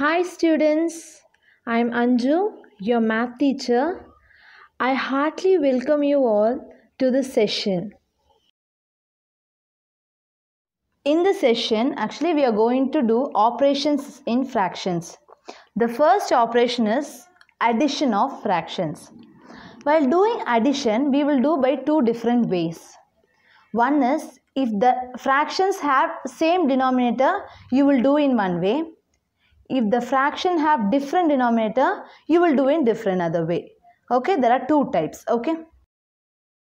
Hi students, I am Anju, your math teacher. I heartily welcome you all to the session. In the session, actually we are going to do operations in fractions. The first operation is addition of fractions. While doing addition, we will do by two different ways. One is if the fractions have same denominator, you will do in one way if the fraction have different denominator, you will do in different other way. Okay, there are two types. Okay.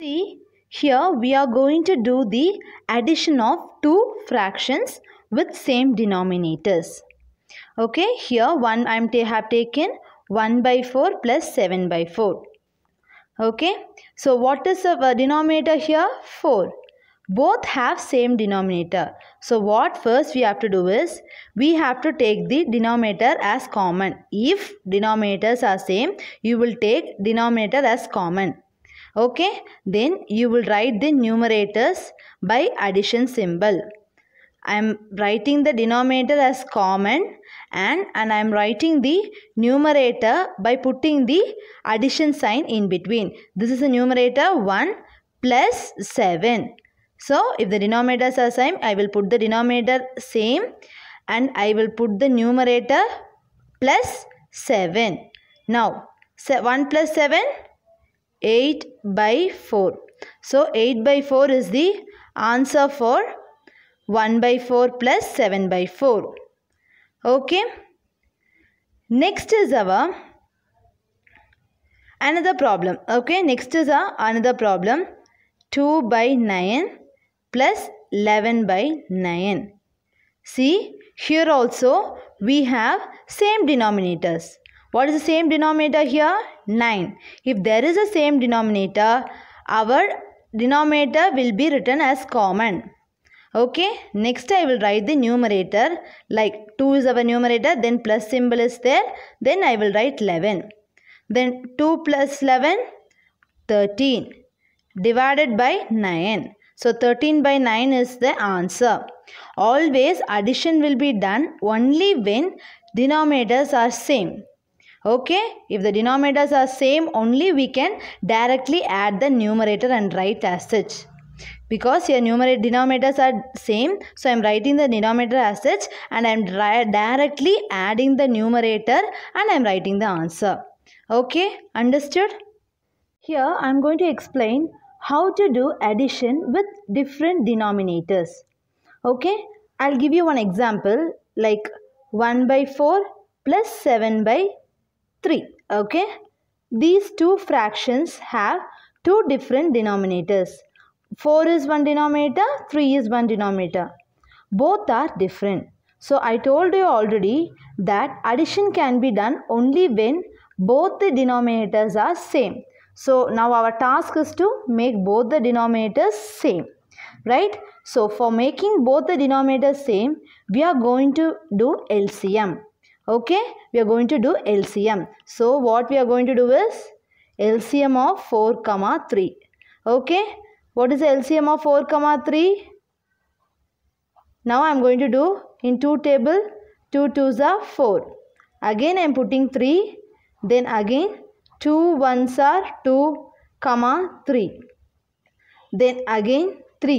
See, here we are going to do the addition of two fractions with same denominators. Okay, here 1 I have taken 1 by 4 plus 7 by 4. Okay, so what is the uh, denominator here? 4 both have same denominator. So what first we have to do is, we have to take the denominator as common. If denominators are same, you will take denominator as common. Okay, then you will write the numerators by addition symbol. I am writing the denominator as common and, and I am writing the numerator by putting the addition sign in between. This is the numerator 1 plus 7 so, if the denominators are same, I will put the denominator same and I will put the numerator plus 7. Now, 1 plus 7, 8 by 4. So, 8 by 4 is the answer for 1 by 4 plus 7 by 4. Okay. Next is our another problem. Okay. Next is our another problem. 2 by 9 plus 11 by 9. See, here also we have same denominators. What is the same denominator here? 9. If there is a same denominator, our denominator will be written as common. Okay, next I will write the numerator like 2 is our numerator, then plus symbol is there, then I will write 11. Then 2 plus 11, 13 divided by 9. So 13 by 9 is the answer. Always addition will be done only when denominators are same. Okay, if the denominators are same only we can directly add the numerator and write as such. Because your numerator denominators are same, so I am writing the denominator as such and I am directly adding the numerator and I am writing the answer. Okay, understood? Here I am going to explain how to do addition with different denominators. Okay, I'll give you one example like 1 by 4 plus 7 by 3. Okay, these two fractions have two different denominators. 4 is one denominator, 3 is one denominator. Both are different. So I told you already that addition can be done only when both the denominators are same. So now our task is to make both the denominators same, right? So for making both the denominators same, we are going to do LCM, okay? We are going to do LCM. So what we are going to do is LCM of 4 comma 3, okay? What is LCM of 4 comma 3? Now I am going to do in 2 table, 2 2s are 4. Again I am putting 3, then again 2 ones are 2 comma 3 then again 3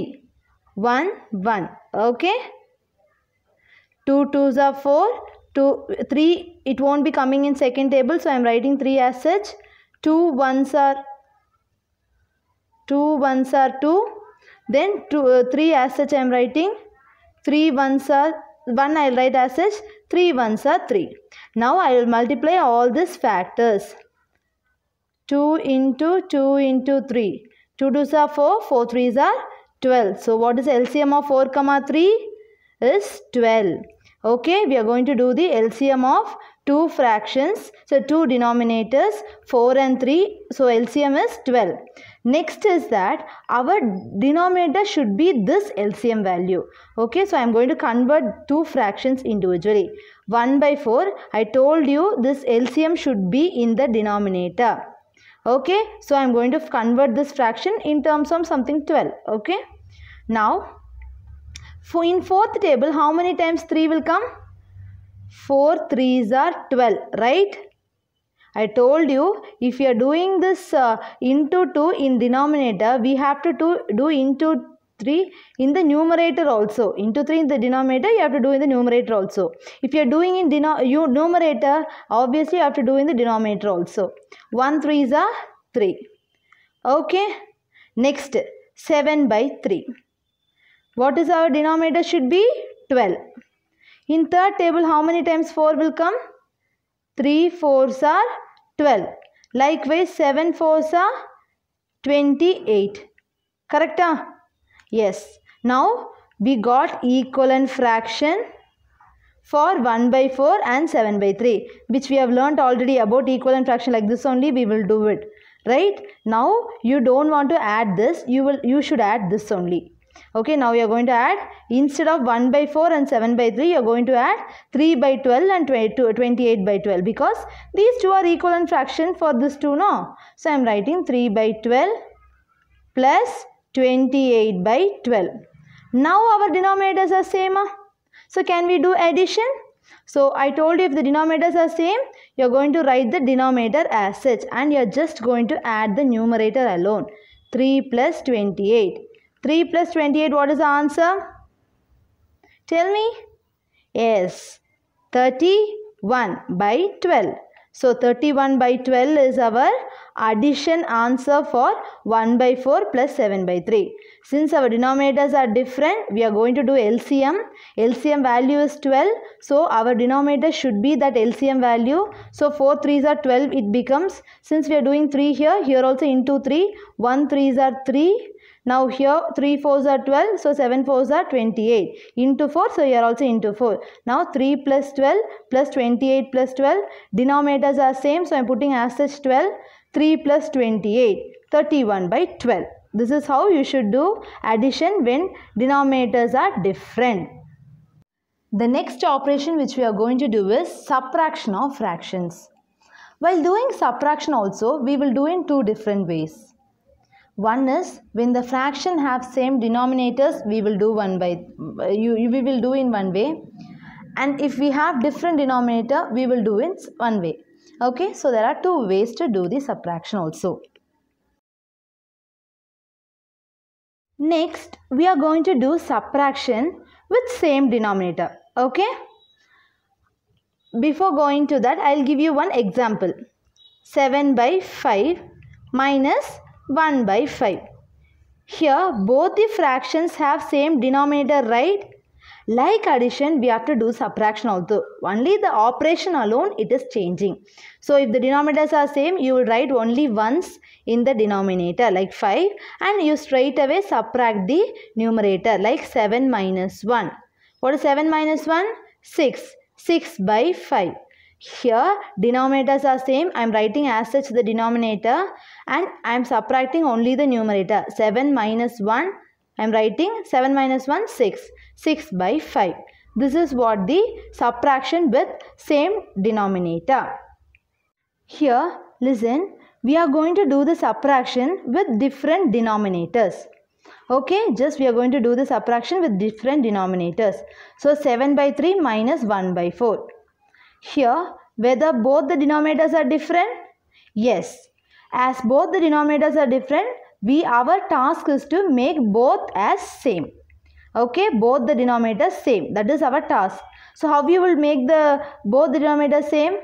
1 1 okay 2 twos are 4 2 3 it won't be coming in second table so i am writing 3 as such 2 ones are 2 ones are 2 then 2 uh, 3 as such i am writing 3 ones are 1 i will write as such 3 ones are 3 now i will multiply all these factors 2 into 2 into 3. 2 2s are 4, 4 3s are 12. So what is LCM of 4 comma 3? Is 12. Okay, we are going to do the LCM of two fractions. So two denominators 4 and 3. So LCM is 12. Next is that our denominator should be this LCM value. Okay, so I am going to convert two fractions individually. 1 by 4, I told you this LCM should be in the denominator okay so i'm going to convert this fraction in terms of something 12 okay now for in fourth table how many times 3 will come 4 3s are 12 right I told you if you are doing this uh, into 2 in denominator we have to do, do into 3 in the numerator also. Into 3 in the denominator, you have to do in the numerator also. If you are doing in you numerator, obviously you have to do in the denominator also. 1 3 is a 3. Okay. Next, 7 by 3. What is our denominator should be? 12. In third table, how many times 4 will come? 3 4s are 12. Likewise, 7 4s are 28. Correcta? Yes. Now we got equivalent fraction for 1 by 4 and 7 by 3 which we have learnt already about equivalent fraction like this only we will do it right now you don't want to add this you will you should add this only okay now you are going to add instead of 1 by 4 and 7 by 3 you are going to add 3 by 12 and 28 by 12 because these two are equivalent fraction for this two no so i am writing 3 by 12 plus 28 by 12. Now our denominators are same. Ah. So can we do addition? So I told you if the denominators are same, you're going to write the denominator as such and you're just going to add the numerator alone. 3 plus 28. 3 plus 28, what is the answer? Tell me. Yes, 31 by 12. So 31 by 12 is our addition answer for 1 by 4 plus 7 by 3. Since our denominators are different, we are going to do LCM. LCM value is 12. So our denominator should be that LCM value. So 4 3s are 12. It becomes, since we are doing 3 here, here also into 3. 1 3s are 3. Now here 3 4s are 12. So 7 4s are 28. Into 4. So you are also into 4. Now 3 plus 12 plus 28 plus 12. Denominators are same. So I am putting as such 12. 3 plus 28. 31 by 12. This is how you should do addition when denominators are different. The next operation which we are going to do is subtraction of fractions. While doing subtraction also, we will do in two different ways. One is when the fraction have same denominators, we will do one by you, we will do in one way. And if we have different denominator, we will do in one way. Okay, so there are two ways to do the subtraction also. Next, we are going to do subtraction with same denominator. Okay. Before going to that, I will give you one example. 7 by 5 minus 1 by 5. Here both the fractions have same denominator right? Like addition we have to do subtraction also. Only the operation alone it is changing. So if the denominators are same you will write only once in the denominator like 5 and you straight away subtract the numerator like 7 minus 1. What is 7 minus 1? 6. 6 by 5. Here denominators are same. I am writing as such the denominator and I am subtracting only the numerator. 7 minus 1 I am writing 7 minus 1 6. 6 by 5. This is what the subtraction with same denominator. Here listen we are going to do the subtraction with different denominators. Okay, just we are going to do the subtraction with different denominators. So 7 by 3 minus 1 by 4. Here, whether both the denominators are different? Yes. As both the denominators are different, we our task is to make both as same. Okay, both the denominators same. That is our task. So how we will make the both the denominators same?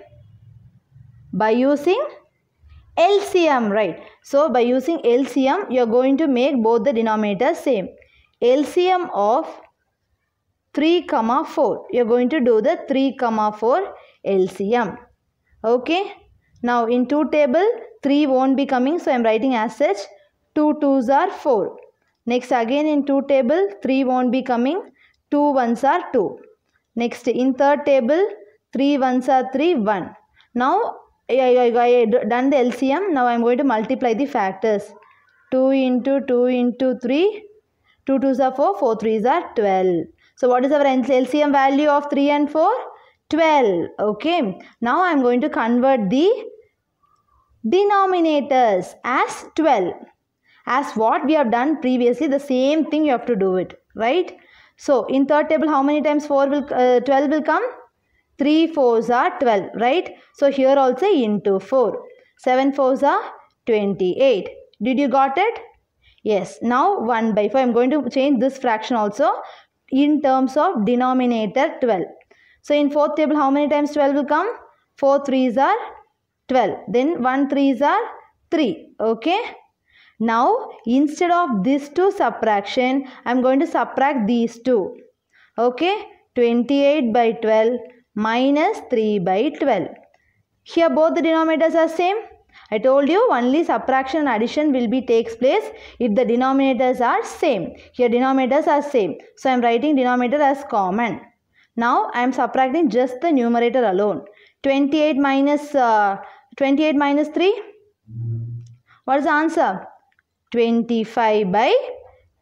By using LCM, right? So by using LCM, you are going to make both the denominators same. LCM of 3 comma 4 you're going to do the 3 comma 4 LCM. Okay. Now in 2 table 3 won't be coming so I am writing as such 2 2's are 4. Next again in 2 table 3 won't be coming 2 1's are 2. Next in third table 3 1's are 3 1. Now I, I, I done the LCM now I am going to multiply the factors 2 into 2 into 3 2 2's are 4 4 3's are 12. So what is our LCM value of 3 and 4? 12 okay now i'm going to convert the denominators as 12 as what we have done previously the same thing you have to do it right so in third table how many times 4 will uh, 12 will come 3 4s are 12 right so here also into 4 7 4s are 28 did you got it yes now 1 by four, i'm going to change this fraction also in terms of denominator 12 so in fourth table how many times 12 will come? 4 3s are 12. Then 1 3s are 3. Okay. Now instead of these two subtraction I am going to subtract these two. Okay. 28 by 12 minus 3 by 12. Here both the denominators are same. I told you only subtraction and addition will be takes place if the denominators are same. Here denominators are same. So I am writing denominator as common. Now I am subtracting just the numerator alone. 28 minus, uh, 28 minus 3. What is the answer? 25 by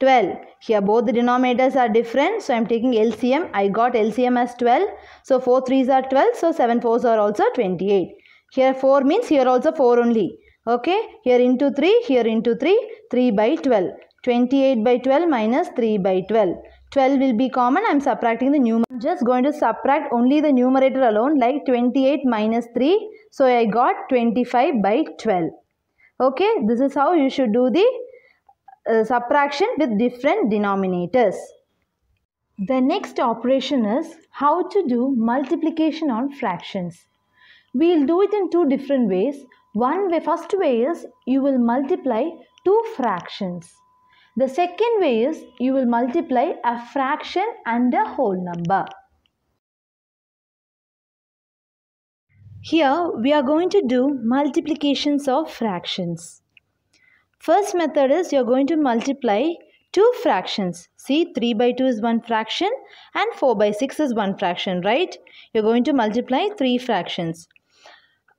12. Here both the denominators are different. So I am taking LCM. I got LCM as 12. So 4 3s are 12. So 7 4s are also 28. Here 4 means here also 4 only. Okay. Here into 3. Here into 3. 3 by 12. 28 by 12 minus 3 by 12. 12 will be common. I am subtracting the numerator. I'm just going to subtract only the numerator alone like 28 minus 3. So I got 25 by 12. Okay, this is how you should do the uh, subtraction with different denominators. The next operation is how to do multiplication on fractions. We will do it in two different ways. One way, first way is you will multiply two fractions. The second way is you will multiply a fraction and a whole number. Here we are going to do multiplications of fractions. First method is you are going to multiply two fractions. See 3 by 2 is one fraction and 4 by 6 is one fraction, right? You are going to multiply three fractions.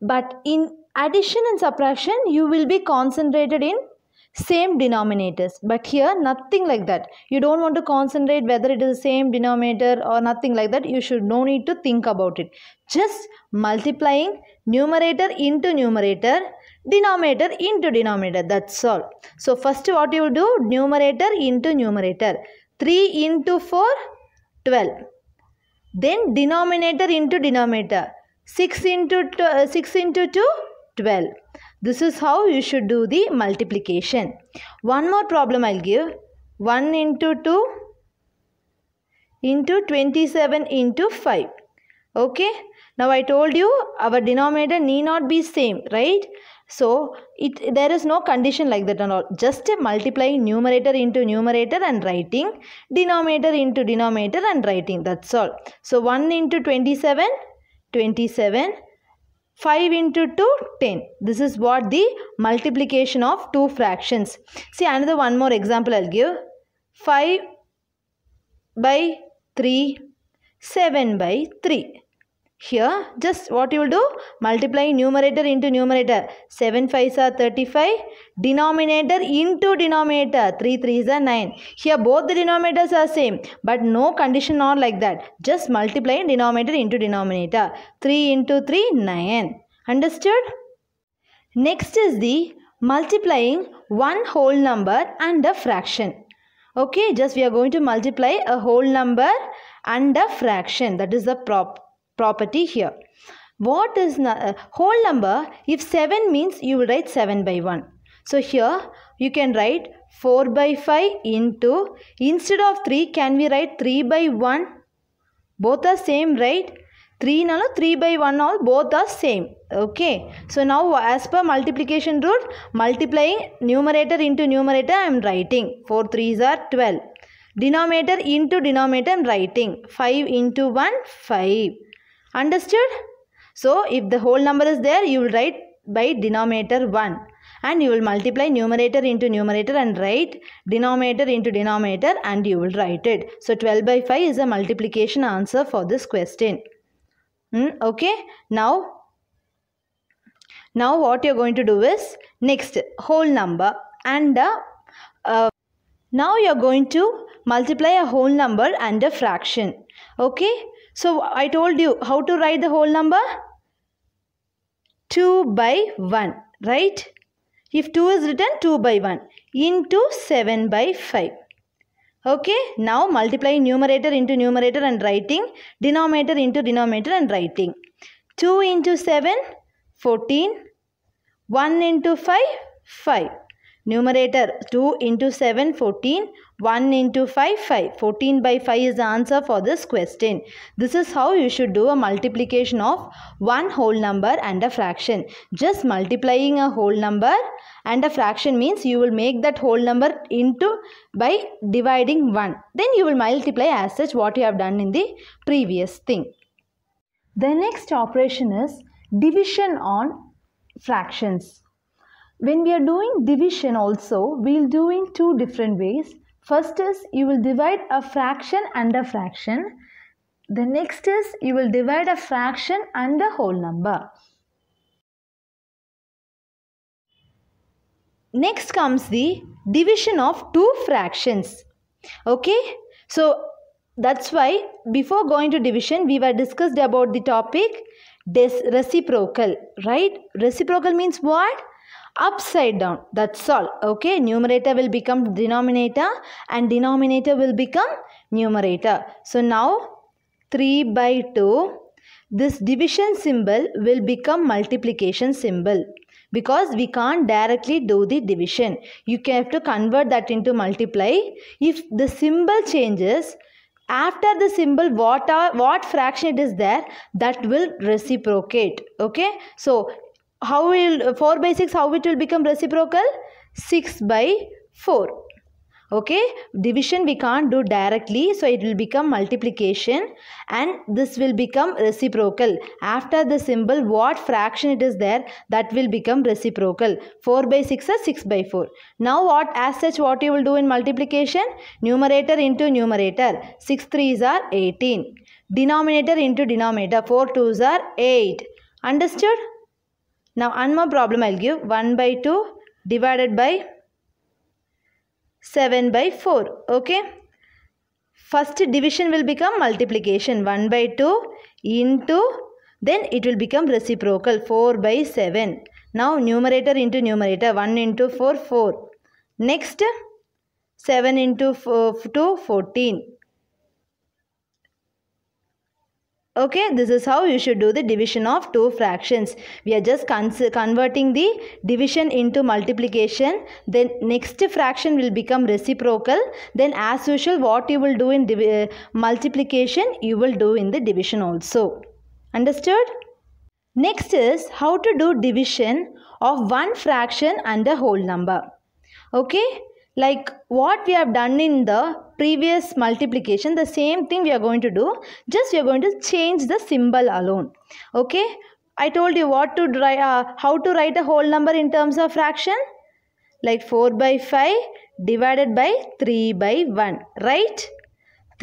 But in addition and subtraction you will be concentrated in same denominators but here nothing like that you don't want to concentrate whether it is the same denominator or nothing like that you should no need to think about it just multiplying numerator into numerator denominator into denominator that's all so first what you will do numerator into numerator 3 into 4 12 then denominator into denominator 6 into uh, 6 into 2 12 this is how you should do the multiplication. One more problem I'll give. 1 into 2 into 27 into 5. Okay. Now I told you our denominator need not be same, right? So it there is no condition like that at all. Just multiplying numerator into numerator and writing denominator into denominator and writing. That's all. So 1 into 27, 27 5 into 2 10 this is what the multiplication of two fractions see another one more example i'll give 5 by 3 7 by 3 here, just what you will do? Multiplying numerator into numerator. 7 5s are 35. Denominator into denominator. 3 3s are 9. Here, both the denominators are same. But no condition or like that. Just multiplying denominator into denominator. 3 into 3, 9. Understood? Next is the multiplying one whole number and a fraction. Okay, just we are going to multiply a whole number and a fraction. That is the prop property here. What is the uh, whole number? If 7 means you will write 7 by 1. So here you can write 4 by 5 into, instead of 3 can we write 3 by 1? Both are same right? 3 nalo 3 by 1 all both are same okay so now as per multiplication rule multiplying numerator into numerator i am writing 4 3s are 12 denominator into denominator i am writing 5 into 1 5 Understood? So, if the whole number is there, you will write by denominator 1 and you will multiply numerator into numerator and write denominator into denominator and you will write it. So, 12 by 5 is a multiplication answer for this question. Hmm, okay, now now what you're going to do is next whole number and a. Uh, uh, now you're going to multiply a whole number and a fraction. Okay, so I told you how to write the whole number? 2 by 1, right? If 2 is written 2 by 1 into 7 by 5. Okay, now multiply numerator into numerator and writing, denominator into denominator and writing. 2 into 7, 14. 1 into 5, 5. Numerator 2 into 7, 14. 1 into 5, 5. 14 by 5 is the answer for this question. This is how you should do a multiplication of one whole number and a fraction. Just multiplying a whole number and a fraction means you will make that whole number into by dividing 1. Then you will multiply as such what you have done in the previous thing. The next operation is division on fractions. When we are doing division also, we will do in two different ways. First is you will divide a fraction and a fraction. The next is you will divide a fraction and a whole number. Next comes the division of two fractions. Okay, so that's why before going to division we were discussed about the topic reciprocal, right? Reciprocal means what? upside down that's all okay numerator will become denominator and denominator will become numerator so now 3 by 2 this division symbol will become multiplication symbol because we can't directly do the division you have to convert that into multiply if the symbol changes after the symbol what are, what fraction it is there that will reciprocate okay so how will 4 by 6 how it will become reciprocal 6 by 4 okay division we can't do directly so it will become multiplication and this will become reciprocal after the symbol what fraction it is there that will become reciprocal 4 by 6 is 6 by 4 now what as such what you will do in multiplication numerator into numerator 6 3s are 18 denominator into denominator 4 2s are 8 understood now one more problem I will give 1 by 2 divided by 7 by 4. Okay. First division will become multiplication 1 by 2 into then it will become reciprocal 4 by 7. Now numerator into numerator 1 into 4 4. Next 7 into 4, 2 14. Okay, this is how you should do the division of two fractions. We are just converting the division into multiplication. Then next fraction will become reciprocal. Then as usual, what you will do in uh, multiplication, you will do in the division also. Understood? Next is how to do division of one fraction and a whole number. Okay, like what we have done in the previous multiplication the same thing we are going to do just we are going to change the symbol alone okay I told you what to write, uh, how to write a whole number in terms of fraction like 4 by 5 divided by 3 by 1 right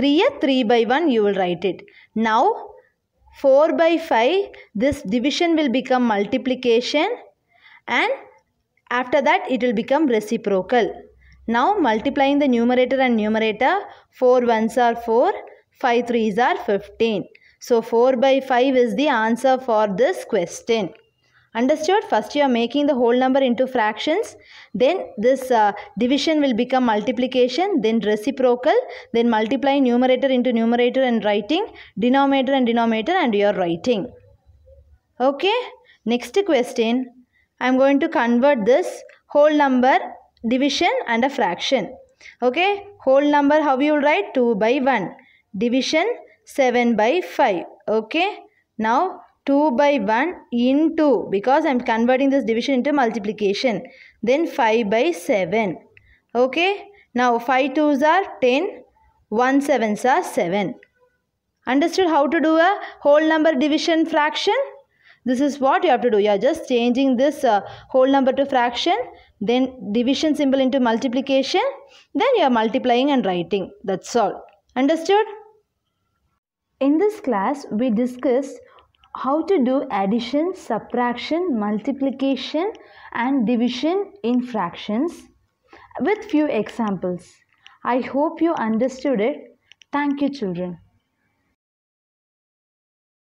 3 a uh, 3 by 1 you will write it now 4 by 5 this division will become multiplication and after that it will become reciprocal now multiplying the numerator and numerator, 4 ones are 4, 5 threes are 15. So 4 by 5 is the answer for this question. Understood? First you are making the whole number into fractions. Then this uh, division will become multiplication. Then reciprocal. Then multiplying numerator into numerator and writing. Denominator and denominator and you are writing. Okay? Next question. I am going to convert this whole number division and a fraction. Okay, whole number how you will write? 2 by 1. Division 7 by 5. Okay, now 2 by 1 into because I am converting this division into multiplication. Then 5 by 7. Okay, now 5 2s are 10, 1 7s are 7. Understood how to do a whole number division fraction? This is what you have to do. You are just changing this uh, whole number to fraction then division symbol into multiplication then you are multiplying and writing that's all understood in this class we discussed how to do addition subtraction multiplication and division in fractions with few examples i hope you understood it thank you children